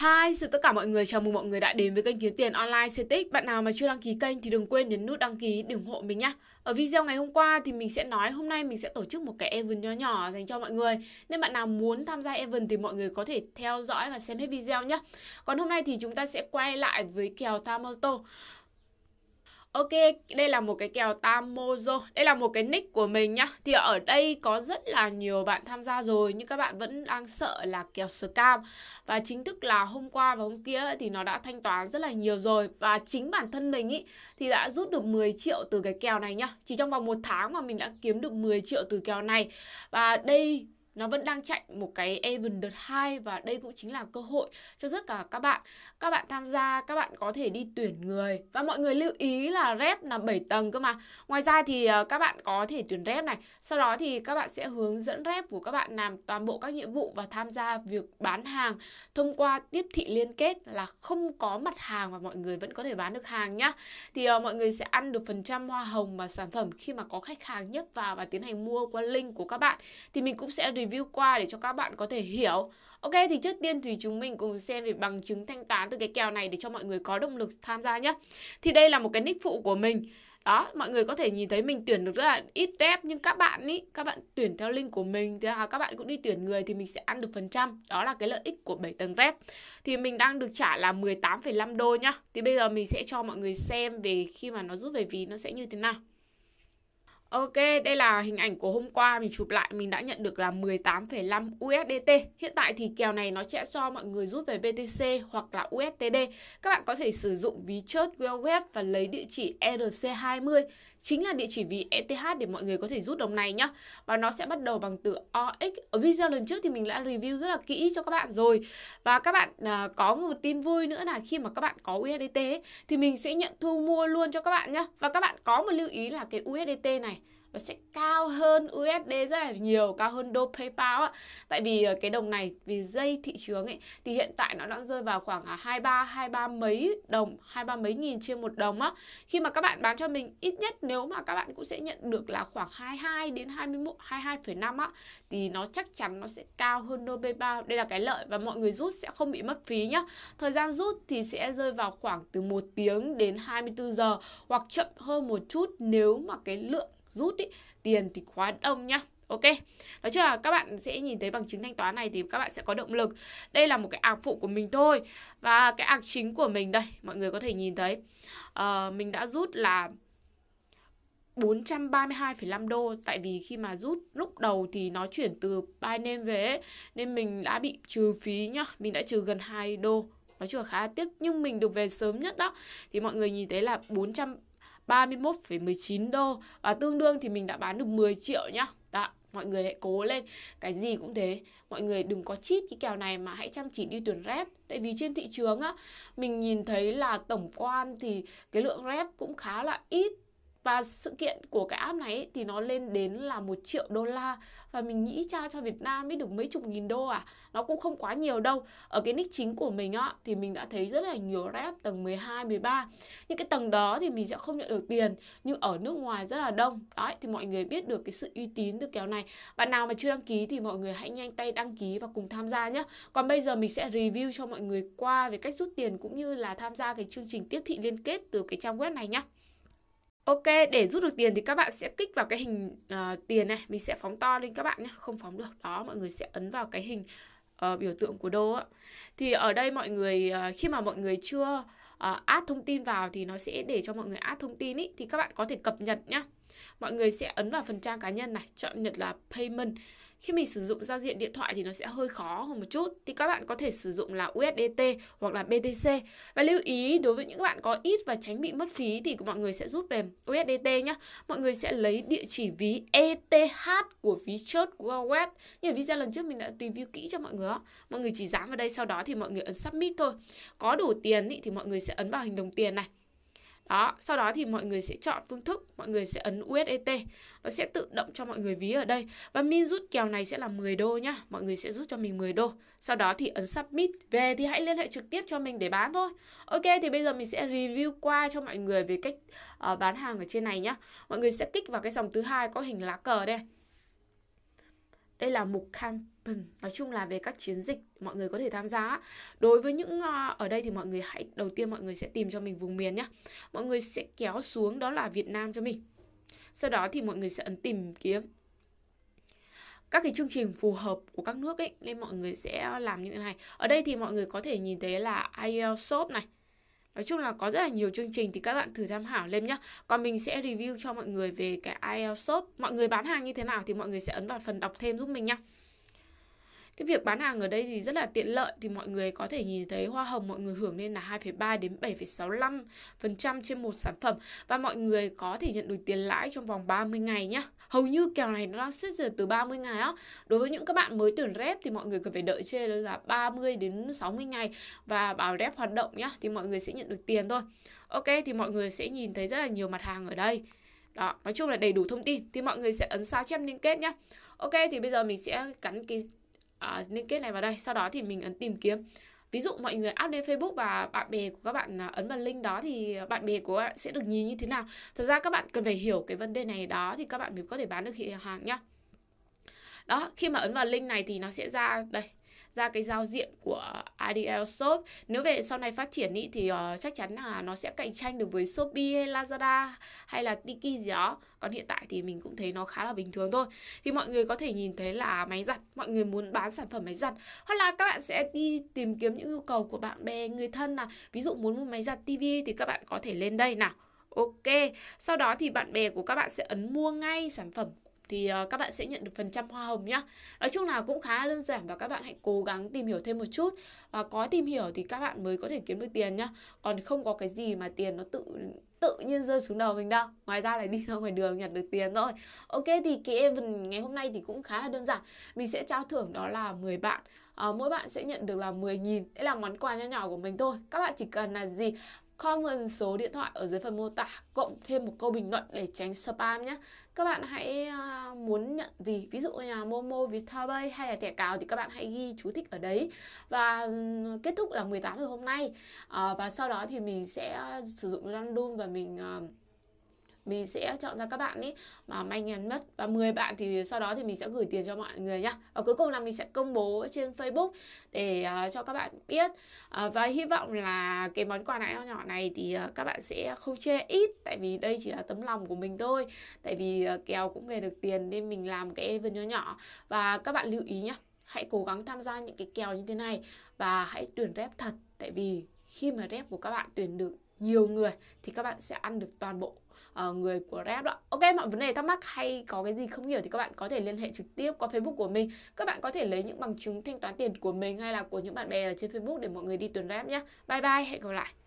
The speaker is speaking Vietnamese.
Hi, xin tất cả mọi người, chào mừng mọi người đã đến với kênh Kiếm Tiền Online CTX Bạn nào mà chưa đăng ký kênh thì đừng quên nhấn nút đăng ký để ủng hộ mình nhé Ở video ngày hôm qua thì mình sẽ nói hôm nay mình sẽ tổ chức một cái event nhỏ nhỏ dành cho mọi người Nên bạn nào muốn tham gia event thì mọi người có thể theo dõi và xem hết video nhé Còn hôm nay thì chúng ta sẽ quay lại với kèo Tamoto Ok, đây là một cái kèo Tamozo Đây là một cái nick của mình nhá Thì ở đây có rất là nhiều bạn tham gia rồi Nhưng các bạn vẫn đang sợ là kèo scam Và chính thức là hôm qua và hôm kia thì nó đã thanh toán rất là nhiều rồi Và chính bản thân mình ý thì đã rút được 10 triệu từ cái kèo này nhá Chỉ trong vòng một tháng mà mình đã kiếm được 10 triệu từ kèo này Và đây nó vẫn đang chạy một cái event đợt 2 và đây cũng chính là cơ hội cho tất cả các bạn. Các bạn tham gia, các bạn có thể đi tuyển người và mọi người lưu ý là rep là 7 tầng cơ mà. Ngoài ra thì ờ, các bạn có thể tuyển rep này, sau đó thì các bạn sẽ hướng dẫn rep của các bạn làm toàn bộ các nhiệm vụ và tham gia việc bán hàng thông qua tiếp thị liên kết là không có mặt hàng và mọi người vẫn có thể bán được hàng nhá. Thì ờ, mọi người sẽ ăn được phần trăm hoa hồng và sản phẩm khi mà có khách hàng nhấp vào và tiến hành mua qua link của các bạn. Thì mình cũng sẽ review review qua để cho các bạn có thể hiểu. Ok thì trước tiên thì chúng mình cùng xem về bằng chứng thanh toán từ cái kèo này để cho mọi người có động lực tham gia nhé. Thì đây là một cái nick phụ của mình. Đó, mọi người có thể nhìn thấy mình tuyển được rất là ít rep nhưng các bạn ý, các bạn tuyển theo link của mình thì à, các bạn cũng đi tuyển người thì mình sẽ ăn được phần trăm. Đó là cái lợi ích của 7 tầng rep. Thì mình đang được trả là 18,5 đô nhá. Thì bây giờ mình sẽ cho mọi người xem về khi mà nó rút về ví nó sẽ như thế nào. Ok, đây là hình ảnh của hôm qua mình chụp lại mình đã nhận được là 18,5 USDT. Hiện tại thì kèo này nó sẽ cho mọi người rút về BTC hoặc là USDT. Các bạn có thể sử dụng ví chốt Wellweb và lấy địa chỉ ERC20 chính là địa chỉ ví ETH để mọi người có thể rút đồng này nhá. Và nó sẽ bắt đầu bằng từ OX. Ở video lần trước thì mình đã review rất là kỹ cho các bạn rồi. Và các bạn à, có một tin vui nữa là khi mà các bạn có USDT thì mình sẽ nhận thu mua luôn cho các bạn nhá. Và các bạn có một lưu ý là cái USDT này nó sẽ cao hơn USD rất là nhiều cao hơn đô PayPal á tại vì ờ, cái đồng này vì dây thị trường ấy thì hiện tại nó đang rơi vào khoảng 23 à, 23 mấy đồng 23 mấy nghìn trên một đồng á khi mà các bạn bán cho mình ít nhất nếu mà các bạn cũng sẽ nhận được là khoảng 22 đến 21 22,5 á thì nó chắc chắn nó sẽ cao hơn đô PayPal đây là cái lợi và mọi người rút sẽ không bị mất phí nhá thời gian rút thì sẽ rơi vào khoảng từ 1 tiếng đến 24 giờ hoặc chậm hơn một chút nếu mà cái lượng rút ý, tiền thì quá đông nhá Ok, nói chung là các bạn sẽ nhìn thấy bằng chứng thanh toán này thì các bạn sẽ có động lực Đây là một cái ạc phụ của mình thôi Và cái ạc chính của mình đây, mọi người có thể nhìn thấy à, Mình đã rút là 432,5 đô Tại vì khi mà rút lúc đầu thì nó chuyển từ Binance về ấy, Nên mình đã bị trừ phí nhá Mình đã trừ gần 2 đô Nói chung là khá là tiếc Nhưng mình được về sớm nhất đó Thì mọi người nhìn thấy là 400 31,19 đô và tương đương thì mình đã bán được 10 triệu nhá. Đó, mọi người hãy cố lên. Cái gì cũng thế, mọi người đừng có chít cái kèo này mà hãy chăm chỉ đi tuyển rep. Tại vì trên thị trường á, mình nhìn thấy là tổng quan thì cái lượng rep cũng khá là ít và sự kiện của cái app này ấy, thì nó lên đến là một triệu đô la và mình nghĩ trao cho Việt Nam mới được mấy chục nghìn đô à nó cũng không quá nhiều đâu ở cái nick chính của mình á thì mình đã thấy rất là nhiều rep tầng 12, 13 những cái tầng đó thì mình sẽ không nhận được tiền nhưng ở nước ngoài rất là đông đấy thì mọi người biết được cái sự uy tín từ kéo này bạn nào mà chưa đăng ký thì mọi người hãy nhanh tay đăng ký và cùng tham gia nhé còn bây giờ mình sẽ review cho mọi người qua về cách rút tiền cũng như là tham gia cái chương trình tiếp thị liên kết từ cái trang web này nhé Ok, để rút được tiền thì các bạn sẽ kích vào cái hình uh, tiền này, mình sẽ phóng to lên các bạn nhé, không phóng được. Đó, mọi người sẽ ấn vào cái hình uh, biểu tượng của đô á. Thì ở đây mọi người uh, khi mà mọi người chưa uh, add thông tin vào thì nó sẽ để cho mọi người add thông tin ý thì các bạn có thể cập nhật nhá. Mọi người sẽ ấn vào phần trang cá nhân này, chọn nhật là payment khi mình sử dụng giao diện điện thoại thì nó sẽ hơi khó hơn một chút thì các bạn có thể sử dụng là USDT hoặc là BTC. Và lưu ý đối với những bạn có ít và tránh bị mất phí thì mọi người sẽ rút về USDT nhé. Mọi người sẽ lấy địa chỉ ví ETH của ví chốt của Web. Như video lần trước mình đã review kỹ cho mọi người đó. Mọi người chỉ dám vào đây sau đó thì mọi người ấn submit thôi. Có đủ tiền thì mọi người sẽ ấn vào hình đồng tiền này đó, sau đó thì mọi người sẽ chọn phương thức, mọi người sẽ ấn USDT. Nó sẽ tự động cho mọi người ví ở đây. Và min rút kèo này sẽ là 10 đô nhá. Mọi người sẽ rút cho mình 10 đô. Sau đó thì ấn submit. Về thì hãy liên hệ trực tiếp cho mình để bán thôi. Ok, thì bây giờ mình sẽ review qua cho mọi người về cách uh, bán hàng ở trên này nhá. Mọi người sẽ kích vào cái dòng thứ hai có hình lá cờ đây đây là mục campaign nói chung là về các chiến dịch mọi người có thể tham gia đối với những ờ, ở đây thì mọi người hãy đầu tiên mọi người sẽ tìm cho mình vùng miền nhé mọi người sẽ kéo xuống đó là Việt Nam cho mình sau đó thì mọi người sẽ ấn tìm kiếm các cái chương trình phù hợp của các nước ấy nên mọi người sẽ làm như thế này ở đây thì mọi người có thể nhìn thấy là IELTS này nói chung là có rất là nhiều chương trình thì các bạn thử tham khảo lên nhá còn mình sẽ review cho mọi người về cái IELTS shop mọi người bán hàng như thế nào thì mọi người sẽ ấn vào phần đọc thêm giúp mình nhá cái việc bán hàng ở đây thì rất là tiện lợi thì mọi người có thể nhìn thấy hoa hồng mọi người hưởng lên là 2,3 đến 7,65% trên một sản phẩm và mọi người có thể nhận được tiền lãi trong vòng 30 ngày nhá. Hầu như kèo này nó đang xét giờ từ 30 ngày á. Đối với những các bạn mới tuyển rep thì mọi người cần phải đợi trên là 30 đến 60 ngày và bảo rep hoạt động nhá thì mọi người sẽ nhận được tiền thôi. Ok thì mọi người sẽ nhìn thấy rất là nhiều mặt hàng ở đây. Đó, nói chung là đầy đủ thông tin thì mọi người sẽ ấn sao chép liên kết nhá. Ok thì bây giờ mình sẽ cắn cái à, liên kết này vào đây sau đó thì mình ấn tìm kiếm ví dụ mọi người up lên Facebook và bạn bè của các bạn à, ấn vào link đó thì bạn bè của bạn sẽ được nhìn như thế nào thật ra các bạn cần phải hiểu cái vấn đề này đó thì các bạn mới có thể bán được hàng nhá đó khi mà ấn vào link này thì nó sẽ ra đây ra cái giao diện của IDL Shop nếu về sau này phát triển ý, thì uh, chắc chắn là nó sẽ cạnh tranh được với Shopee hay Lazada hay là Tiki gì đó còn hiện tại thì mình cũng thấy nó khá là bình thường thôi thì mọi người có thể nhìn thấy là máy giặt mọi người muốn bán sản phẩm máy giặt hoặc là các bạn sẽ đi tìm kiếm những nhu cầu của bạn bè người thân là ví dụ muốn mua máy giặt TV thì các bạn có thể lên đây nào Ok, sau đó thì bạn bè của các bạn sẽ ấn mua ngay sản phẩm thì ờ, các bạn sẽ nhận được phần trăm hoa hồng nhá. Nói chung là cũng khá là đơn giản và các bạn hãy cố gắng tìm hiểu thêm một chút. Và có tìm hiểu thì các bạn mới có thể kiếm được tiền nhá. Còn không có cái gì mà tiền nó tự tự nhiên rơi xuống đầu mình đâu ngoài ra là đi ra ngoài đường nhặt được tiền thôi ok thì cái event ngày hôm nay thì cũng khá là đơn giản mình sẽ trao thưởng đó là 10 bạn à, mỗi bạn sẽ nhận được là 10.000 đây là món quà nho nhỏ của mình thôi các bạn chỉ cần là gì comment số điện thoại ở dưới phần mô tả cộng thêm một câu bình luận để tránh spam nhé các bạn hãy à, muốn nhận gì ví dụ như là Momo, Viettelbay hay là thẻ cào thì các bạn hãy ghi chú thích ở đấy và kết thúc là 18 giờ hôm nay ờ, và sau đó thì mình sẽ à, sử dụng random và mình à, mình sẽ chọn ra các bạn ấy mà may ngắn mất và 10 bạn thì sau đó thì mình sẽ gửi tiền cho mọi người nhá và cuối cùng là mình sẽ công bố trên Facebook để uh, cho các bạn biết uh, và hy vọng là cái món quà nho nhỏ này thì uh, các bạn sẽ không chê ít tại vì đây chỉ là tấm lòng của mình thôi tại vì uh, kèo cũng về được tiền nên mình làm cái event nho nhỏ và các bạn lưu ý nhá hãy cố gắng tham gia những cái kèo như thế này và hãy tuyển rep thật tại vì khi mà rep của các bạn tuyển được nhiều người thì các bạn sẽ ăn được toàn bộ uh, người của rap đó ok mọi vấn đề thắc mắc hay có cái gì không hiểu thì các bạn có thể liên hệ trực tiếp qua facebook của mình các bạn có thể lấy những bằng chứng thanh toán tiền của mình hay là của những bạn bè ở trên facebook để mọi người đi tuần rap nhé bye bye hẹn gặp lại